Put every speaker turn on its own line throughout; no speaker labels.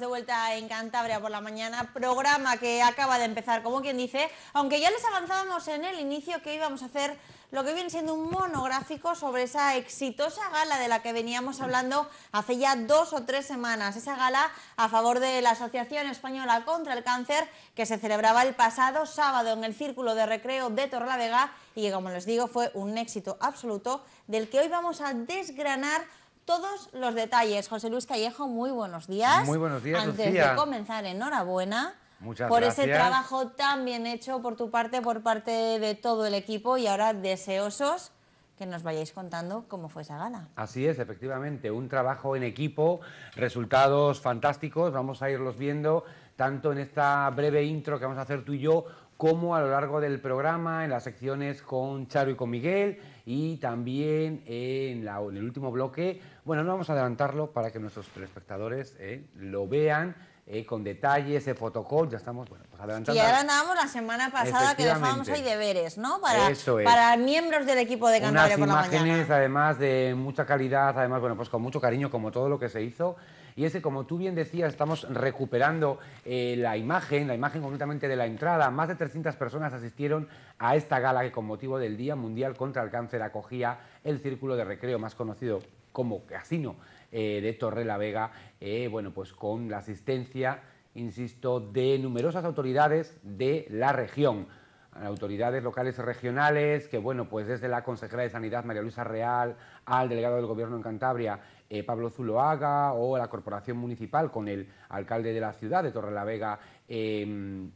de vuelta en Cantabria por la mañana, programa que acaba de empezar, como quien dice, aunque ya les avanzábamos en el inicio que íbamos a hacer lo que viene siendo un monográfico sobre esa exitosa gala de la que veníamos hablando hace ya dos o tres semanas, esa gala a favor de la Asociación Española contra el Cáncer que se celebraba el pasado sábado en el Círculo de Recreo de Torlavega y que como les digo fue un éxito absoluto del que hoy vamos a desgranar todos los detalles. José Luis Callejo, muy buenos días. Muy buenos días, Antes de comenzar, enhorabuena.
por ese trabajo
tan bien hecho por tu parte, por parte de todo el equipo y ahora deseosos que nos vayáis contando cómo fue esa gala.
Así es, efectivamente, un trabajo en equipo, resultados fantásticos, vamos a irlos viendo tanto en esta breve intro que vamos a hacer tú y yo como a lo largo del programa, en las secciones con Charo y con Miguel y también en, el último bloque. Bueno, no vamos a adelantarlo para que nuestros telespectadores eh, lo vean. Eh, con detalles, ese protocolo. ya estamos bueno, pues adelantando. Y ahora
andábamos la semana pasada que dejábamos ahí deberes, ¿no? Para, para miembros del equipo de Cantabria por imágenes,
mañana. además de mucha calidad, además, bueno, pues con mucho cariño, como todo lo que se hizo. Y ese como tú bien decías, estamos recuperando eh, la imagen, la imagen concretamente de la entrada. Más de 300 personas asistieron a esta gala que, con motivo del Día Mundial contra el Cáncer, acogía el Círculo de Recreo, más conocido como Casino eh, de Torre la Vega, eh, bueno, pues con la asistencia, insisto, de numerosas autoridades de la región autoridades locales y regionales, que bueno, pues desde la consejera de Sanidad, María Luisa Real, al delegado del Gobierno en Cantabria, eh, Pablo Zuloaga o la Corporación Municipal con el alcalde de la ciudad de Torrelavega em,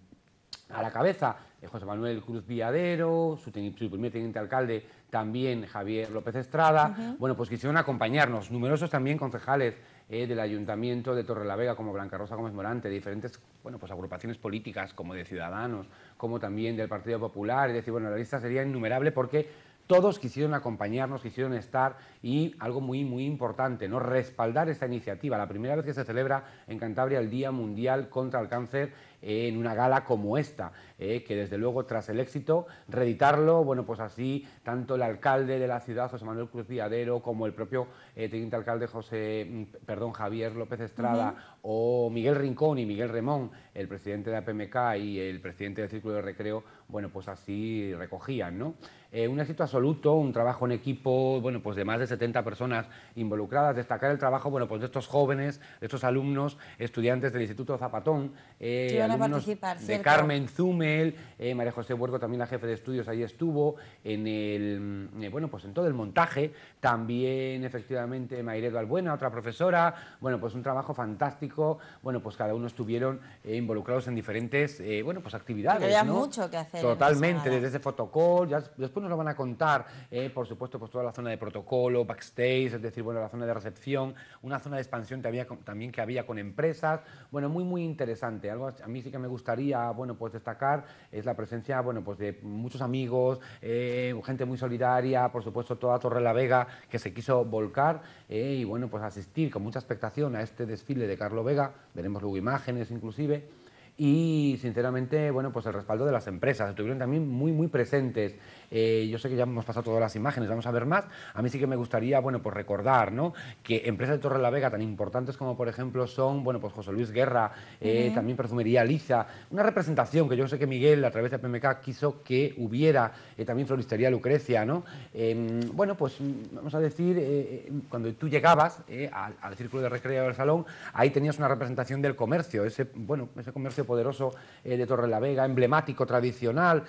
a la cabeza, eh, José Manuel Cruz Villadero, su, primer teniente alcalde también Javier López Estrada. Bueno, pues quisieron acompañarnos, numerosos también concejales eh, del Ayuntamiento de Torrelavega, como Blanca Rosa Gómez Morante, diferentes bueno, pues agrupaciones políticas, como de Ciudadanos, como también del Partido Popular. Es decir, bueno, la lista sería innumerable porque todos quisieron acompañarnos, quisieron estar y algo muy, muy importante, ¿no? respaldar esta iniciativa. La primera vez que se celebra en Cantabria el Día Mundial contra el Cáncer en una gala como esta, eh, que desde luego tras el éxito, reeditarlo, bueno, pues así tanto el alcalde de la ciudad, José Manuel Cruz Villadero, como el propio eh, teniente alcalde José, mm, perdón, Javier López Estrada, o Miguel Rincón y Miguel Remón, el presidente de la PMK y el presidente del Círculo de Recreo, bueno, pues así recogían, ¿no? Eh, un éxito absoluto, un trabajo en equipo, bueno, pues de más de 70 personas involucradas, destacar el trabajo, bueno, pues de estos jóvenes, de estos alumnos, estudiantes del Instituto Zapatón, eh, de Carmen Zumel, eh, María José Huerco, también la jefe de estudios, ahí estuvo, en el, mm, eh, bueno, pues en todo el montaje, también efectivamente Mayredo Albuena, otra profesora, bueno, pues un trabajo fantástico, bueno, pues cada uno estuvieron eh, involucrados en diferentes, bueno, pues actividades, Había mucho
que hacer. Totalmente, desde
ese fotocall, ya después nos lo van a contar, por supuesto, pues toda la zona de protocolo, backstage, es decir, bueno, la zona de recepción, una zona de expansión que había, también que había con empresas, bueno, muy, muy interesante, algo a mí sí que me gustaría bueno, pues destacar es la presencia bueno, pues de muchos amigos, eh, gente muy solidaria, por supuesto toda Torre la Vega que se quiso volcar eh, y bueno, pues asistir con mucha expectación a este desfile de Carlo Vega, veremos luego imágenes inclusive y sinceramente, bueno, pues el respaldo de las empresas, estuvieron también muy, muy presentes. Eh, yo sé que ya hemos pasado todas las imágenes, vamos a ver más. A mí sí que me gustaría, bueno, pues recordar, Que empresas de Torre la Vega tan importantes como, por ejemplo, son, bueno, pues José Luis Guerra, eh, también Perfumería Liza, una representación que yo sé que Miguel, a través de PMK, quiso que hubiera eh, también Floristería Lucrecia, ¿no? Em, bueno, pues vamos a decir, cuando tú llegabas al, círculo de recreo del salón, ahí tenías una representación del comercio, ese, bueno, ese comercio poderoso de Torre la Vega, emblemático, tradicional,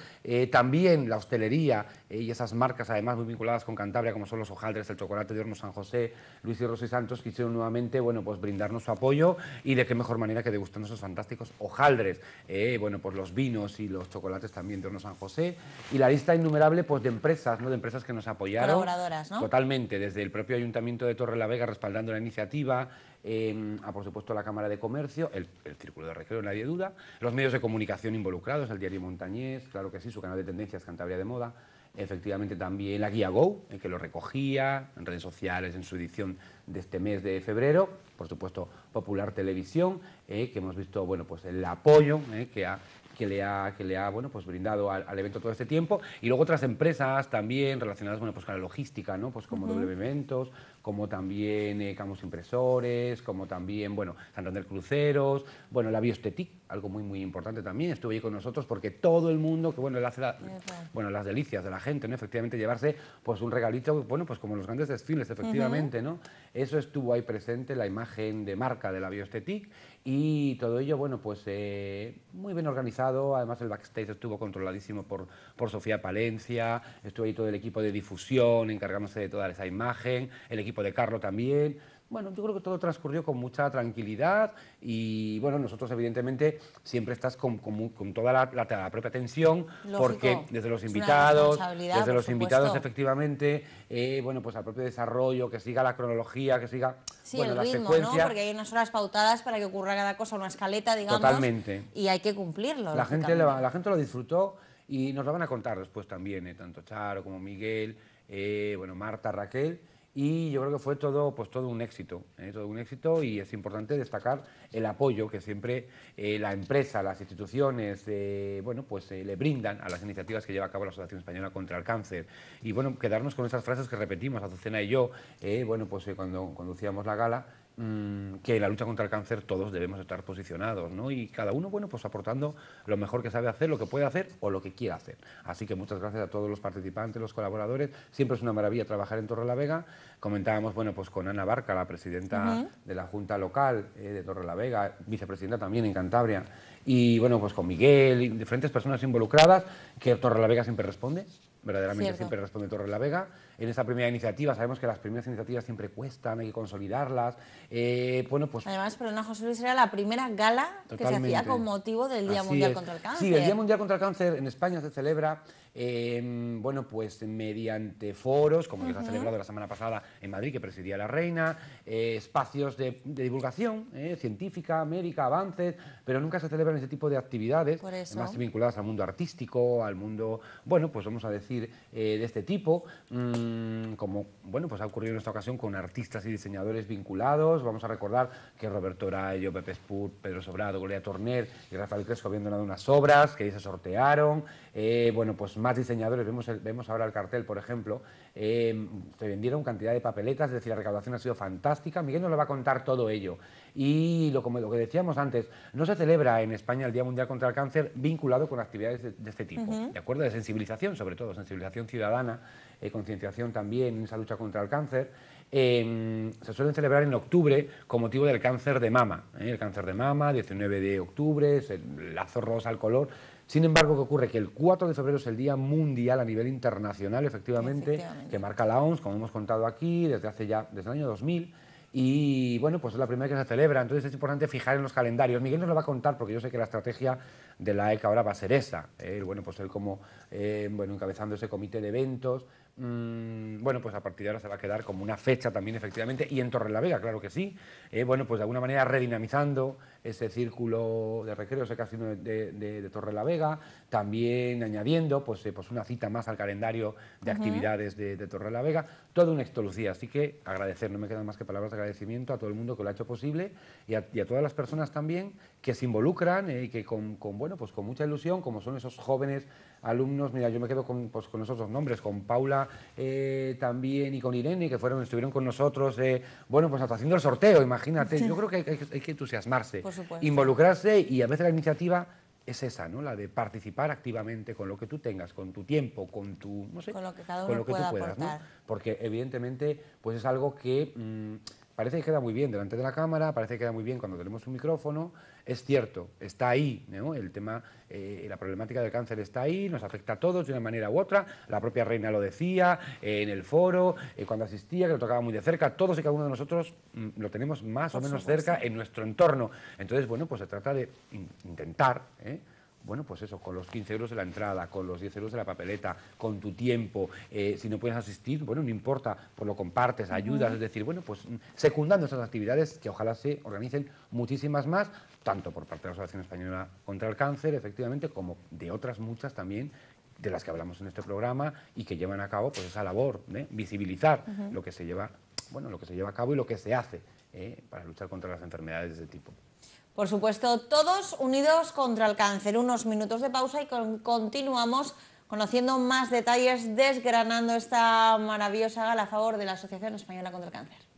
también la hostelería, día y esas marcas además muy vinculadas con Cantabria, como son los hojaldres, el chocolate de Horno San José, Luis y Rosy Santos, quisieron nuevamente bueno, pues brindarnos su apoyo y de qué mejor manera que degustando esos fantásticos hojaldres, eh, bueno, pues los vinos y los chocolates también de Horno San José y la lista innumerable pues, de empresas, ¿no? de empresas que nos apoyaron. Colaboradoras, ¿no? Totalmente, desde el propio Ayuntamiento de Torre la Vega respaldando la iniciativa, em, a por supuesto la Cámara de Comercio, el, el Círculo de Recreo, nadie duda, los medios de comunicación involucrados, el diario Montañés, claro que sí, su canal de tendencias Cantabria de Moda, efectivamente también la guía Go, eh, que lo recogía en redes sociales en su edición de este mes de febrero, por supuesto Popular Televisión, eh, que hemos visto bueno, pues el apoyo eh, que ha que le ha, que le bueno, pues brindado al, evento todo este tiempo. Y luego otras empresas también relacionadas bueno, pues con la logística, ¿no? pues como uh Eventos, como también eh, Camus Impresores, como también bueno, Santander Cruceros, bueno, la Biostetic, algo muy, muy importante también, estuvo ahí con nosotros porque todo el mundo, que bueno, él hace bueno, las delicias de la gente, ¿no? efectivamente llevarse pues, un regalito, bueno, pues como los grandes desfiles, efectivamente, ¿no? Eso estuvo ahí presente, la imagen de marca de la Biostetic y todo ello, bueno, pues eh, muy bien organizado. Además, el backstage estuvo controladísimo por, por Sofía Palencia, estuvo ahí todo el equipo de difusión encargándose de toda esa imagen, el equipo de Carlo también. Bueno, yo creo que todo transcurrió con mucha tranquilidad y bueno, nosotros evidentemente siempre estás con, con, toda la, propia tensión porque desde los invitados, desde los invitados efectivamente, eh, bueno, pues al propio desarrollo, que siga la cronología, que siga sí, bueno, el ritmo, ¿no? Porque hay
unas horas pautadas para que ocurra cada cosa, una escaleta, digamos. Totalmente. Y hay que cumplirlo. La gente, la,
gente lo disfrutó y nos lo van a contar después también, eh, tanto Charo como Miguel, eh, bueno, Marta, Raquel y yo creo que fue todo, pues, todo un éxito, ¿eh? todo un éxito y es importante destacar el apoyo que siempre eh, la empresa, las instituciones, eh, bueno, pues le brindan a las iniciativas que lleva a cabo la Asociación Española contra el Cáncer. Y bueno, quedarnos con esas frases que repetimos, Azucena y yo, bueno, pues cuando conducíamos la gala, Mm, que en la lucha contra el cáncer todos debemos estar posicionados, ¿no? Y cada uno, bueno, pues aportando lo mejor que sabe hacer, lo que puede hacer o lo que quiera hacer. Así que muchas gracias a todos los participantes, los colaboradores. Siempre es una maravilla trabajar en Torre la Vega. Comentábamos, bueno, pues con Ana Barca, la presidenta de la Junta Local eh, de Torre la Vega, vicepresidenta también en Cantabria, y bueno, pues con Miguel, y diferentes personas involucradas, que Torre la Vega siempre responde, verdaderamente siempre responde Torre la Vega en esta primera iniciativa. Sabemos que las primeras iniciativas siempre cuestan, hay que consolidarlas. Eh, bueno, pues...
Además, Perdona José Luis era la primera gala que se hacía con motivo del Día Mundial contra el Cáncer. Sí, el Día Mundial
contra el Cáncer en España se celebra em, bueno, pues mediante foros, como que se ha celebrado la semana pasada en Madrid, que presidía la reina, eh, espacios de, divulgación eh, científica, médica, avances, pero nunca se celebran ese tipo de actividades, más vinculadas al mundo artístico, al mundo, bueno, pues vamos a decir, de este tipo. Mm, como bueno, pues ha ocurrido en esta ocasión con artistas y diseñadores vinculados. Vamos a recordar que Roberto Rayo Pepe Spur, Pedro Sobrado, Gloria Torner y Rafael Cresco habían donado unas obras que se sortearon. Eh, bueno, pues más diseñadores, vemos, vemos ahora el cartel, por ejemplo, eh, se vendieron cantidad de papeletas, es decir, la recaudación ha sido fantástica. Miguel nos lo va a contar todo ello. Y lo, como lo que decíamos antes, no se celebra en España el Día Mundial contra el Cáncer vinculado con actividades de, este tipo, ¿de acuerdo? De sensibilización, sobre todo, sensibilización ciudadana, eh, concienciación también en esa lucha contra el cáncer, em, se suelen celebrar en octubre con motivo del cáncer de mama. ¿eh? El cáncer de mama, 19 de octubre, es el lazo rosa al color. Sin embargo, ¿qué ocurre? Que el 4 de febrero es el Día Mundial a nivel internacional, efectivamente, que marca la OMS, como hemos contado aquí, desde hace ya, desde el año 2000. Y bueno, pues es la primera que se celebra, entonces es importante fijar en los calendarios. Miguel nos lo va a contar porque yo sé que la estrategia de la ECA ahora va a ser esa. ¿eh? Bueno, pues él como, eh, bueno, encabezando ese comité de eventos, Mm, bueno, pues a partir de ahora se va a quedar como una fecha también, efectivamente, y en Torre la Vega, claro que sí, eh, bueno, pues de alguna manera redinamizando ese círculo de recreo, ese casino de, de, la Vega, también añadiendo pues, eh, pues una cita más al calendario de actividades de, la Vega, todo un Extolucía, así que agradecer, no me quedan más que palabras de agradecimiento a todo el mundo que lo ha hecho posible y a, todas las personas también que se involucran eh, y que con, con, bueno, pues con mucha ilusión, como son esos jóvenes alumnos, mira, yo me quedo con, pues, con esos dos nombres, con Paula eh, también y con Irene, que fueron, estuvieron con nosotros, eh, bueno, pues hasta haciendo el sorteo, imagínate. Yo creo que hay, que entusiasmarse, involucrarse y a veces la iniciativa es esa, ¿no? La de participar activamente con lo que tú tengas, con tu tiempo, con tu, no
sé, con lo que tú puedas,
Porque evidentemente, pues es algo que... Mm, parece que queda muy bien delante de la cámara, parece que queda muy bien cuando tenemos un micrófono. Es cierto, está ahí, ¿no? El tema, eh, la problemática del cáncer está ahí, nos afecta a todos de una manera u otra. La propia reina lo decía eh, en el foro, eh, cuando asistía, que lo tocaba muy de cerca. Todos y cada uno de nosotros mm, lo tenemos más o menos cerca en nuestro entorno. Entonces, bueno, pues se trata de intentar bueno, pues eso, con los 15 euros de la entrada, con los 10 euros de la papeleta, con tu tiempo, eh, si no puedes asistir, bueno, no importa, pues lo compartes, ayudas, es decir, bueno, pues mm, secundando esas actividades que ojalá se organicen muchísimas más, tanto por parte de la Asociación Española contra el Cáncer, efectivamente, como de otras muchas también de las que hablamos en este programa y que llevan a cabo pues esa labor, visibilizar lo que se lleva, bueno, lo que se lleva a cabo y lo que se hace eh, para luchar contra las enfermedades de ese tipo.
Por supuesto, todos unidos contra el cáncer. Unos minutos de pausa y continuamos conociendo más detalles, desgranando esta maravillosa gala a favor de la Asociación Española contra el Cáncer.